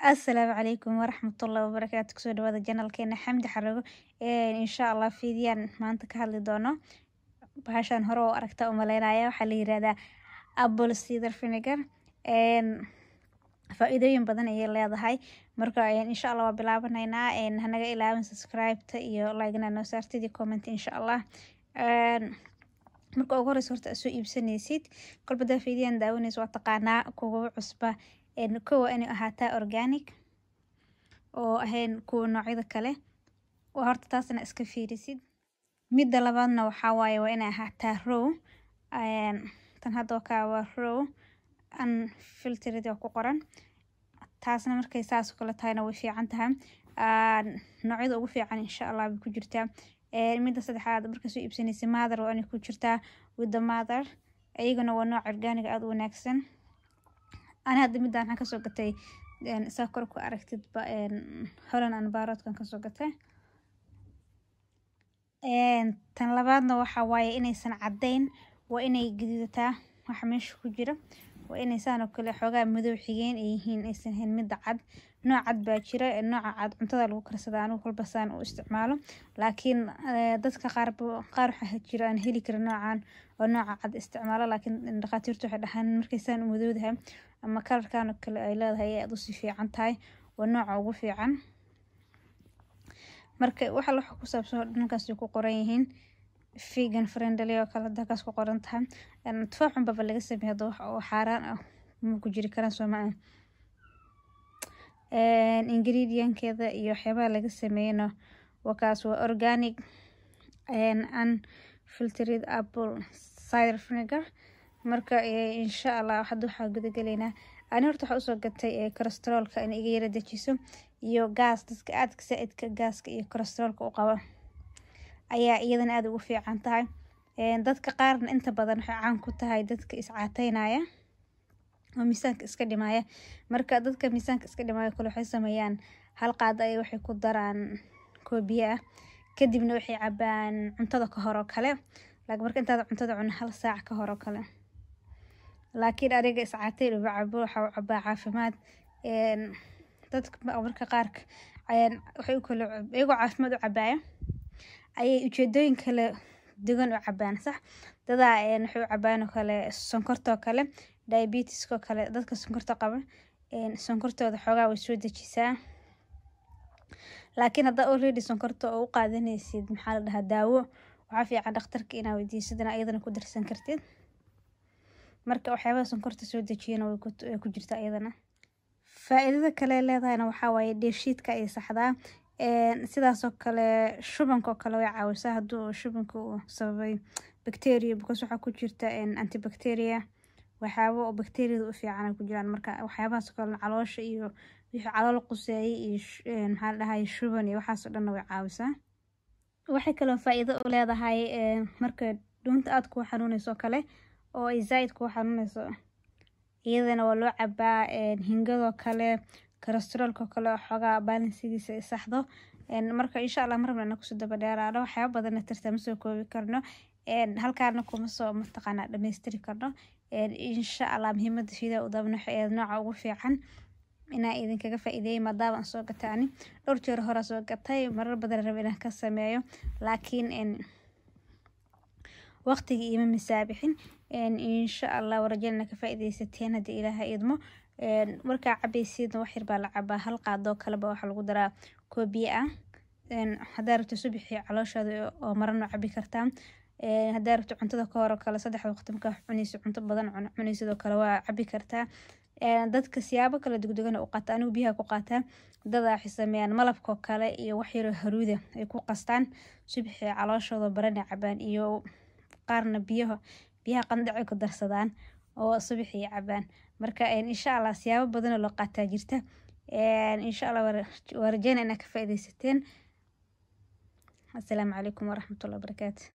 asalaamu calaykum waraxmatullahi wabarakaatu kusoo dhawaada janalkeena xamdi xarago insha allah fiidiyaan maanta ka hadli doono bahashaan hore oo aragta umaleynaya waxaa la yirahdaa apple cider vinegar faa-iidooyin badan ayay leedahay marka insha allah waa bilaabanaynaa hanaga ilaawin subscribeta iyo likena noo saartid comment insha allah marka ugu horeysa horta aad iibsanaysid kolba daa fiidiyaan daawanaysa waa taqaanaa kuguba cusba kow waa inay ahaataa organic oo ahayn kuwa noocyada kale horta taasna iska fiirisid mida labaadna waxaa waaye waa inay ahaataa row tan hadda kaa waa row unfiltered oo ku qoran taasna markay saas kale tahayna way fiican tahay noocyada ugu fiican insha allah bay ku jirtaa mida saddexaad markaa soo iibsanaysa mother waa inay ku jirtaa with the mother iyagana waa nooc organic aada u wanaagsan ani hadda midaan waxaan kasoo gatay saa kor ku aragtid holan aan baaroodkan kasoo gatay tan labaadna waxa waaye inaysan caddayn waa inay gadidataa waxa meesha ku jira waa inay saan oo kale xoogaa madow xigeen ay yihiin aysan hayn midda cad nooc cad baa jira nooca cad cuntada lagu karsada anigu kolba saan u isticmaalo laakiin dadka qaar waxaa jira aan heli karin noocan oo nooca cad isticmaalo laakiin dhakhaatiirtu waxay dhahaan markay saan u ama kalarkan kale ay leedahay aad usii fiican tahay waa nooca ugu fiican marka waxal waxa ku saabsan dhankaasi ku qoran yihiin vegan friendly oo kale halkaas ku qoran tahay tufaaxunbaba laga sameeya wax oo xaaraan ah ma ku jiri karaan soomaa ingridiyankeeda iyo waxyaabaha laga sameeyana wakaas waa organic an filtered apple cider vinegar marka insha allah hadda waxaa gudagelaynaa ani horta waxaa usoo gatay cholesteroolka in iga yara dejiso iyo gaas dadka aadka saa-idka gaaska iyo cholesteroolka u qaba ayaa iyadana aada ugu fiican tahay dadka qaarna inta badan waxay caan ku tahay dadka iscaataynaya oo miisaanka iska dhimaaya marka dadka miisaanka iska dhimaya kale waxay sameeyaan hal qaado ayay waxay ku daraan koo biyo ah kadibna waxay cabaan cuntada ka horoo kale laakiin marka intaada cuntada cunin hal saac ka horoo kale laakiin aniga iscaateel uba cabo waxaa cabaa caafimaad dadka marka qaarka caafimaad u cabaaya ayay ujeedooyin kale dugan u cabaan sax dadaa waxay u cabaan kale sonkortoo kale diabetiskoo kale dadka sonkorta qaba sonkortooda xoogaa way soo dejisaa laakiin haddaa olredy sonkorta oo u qaadanaysid maxaa la dhahaa daawo waxaa fiican dhakhtarka inaa weydiisadana iyadana ku darsan kartid marka waxyaabaha sonkorta soo dejiyana way ku jirtaa iyadana faa kale leedahayna waxaa waaye dheeshiidka ay saxdaa sidaasoo kale shubankaoo kale way caawisaa hadduu shubanka uu sababay bacteria because waxaa ku jirta antibacteria waxyaabo oo bakteriyada u fiican ku jiraan marka waxyaabahaas kale caloosha iyo wixii calool quseeyay iyo maxaa la dhahay shuban iyo waxaas dhanna way caawisaa waxay kaloo faa'iido u leedahay marka dhuunta aad kuu xanuunayso kale oo ay zaa'id kuu xanuunayso iyadana waa loo cabaa hingadoo kale kolesteroolka kale xoogaa baalansigiisa ay saxdo marka insha allah marabna na kusoo daba dheeraano waxyaaba badanna tartaa ma koobi karno halkaana kuma soo mataqaanaa dhamaystiri karno insha allah muhiimada fiida udaban waxayd nooca ugu fiican inaa idinkaga faa-ideeyay maadaabaan soo gatay ani dhowr jeer hora soo gatay marar badan raba inaan ka sameeyo laakiin waqtigii iima misaabixin insha allah warajana ka faa haddii ilaaha idmo markaa cabaysiidna wax yarbaa la cabaa hal qaadoo kaleba waxaa lagu daraa koobiye ah hadaa rabta subixii calooshaada oo marano cabi kartaa hadaa rabto cuntada ka hor kale saddex waqti markaa cunayso cunto badan cunaysidoo kale waa cabi kartaa dadka siyaabo kale dugdugana u qaata anigu biyaha ku qaataa dadaaxi sameeyaan malabkoo kale iyo waxyaroo haruuda ay ku qastaan subxii calooshooda barana cabaan iyo qaarna biyaha biyaha qandaci ku darsadaan oo subixii cabaan marka insha allah siyaabo badanoo loo qaataa jirta insha allah waa rajeyna inaa ka faa assalaamu calaykum waraxmatullahi barakaatu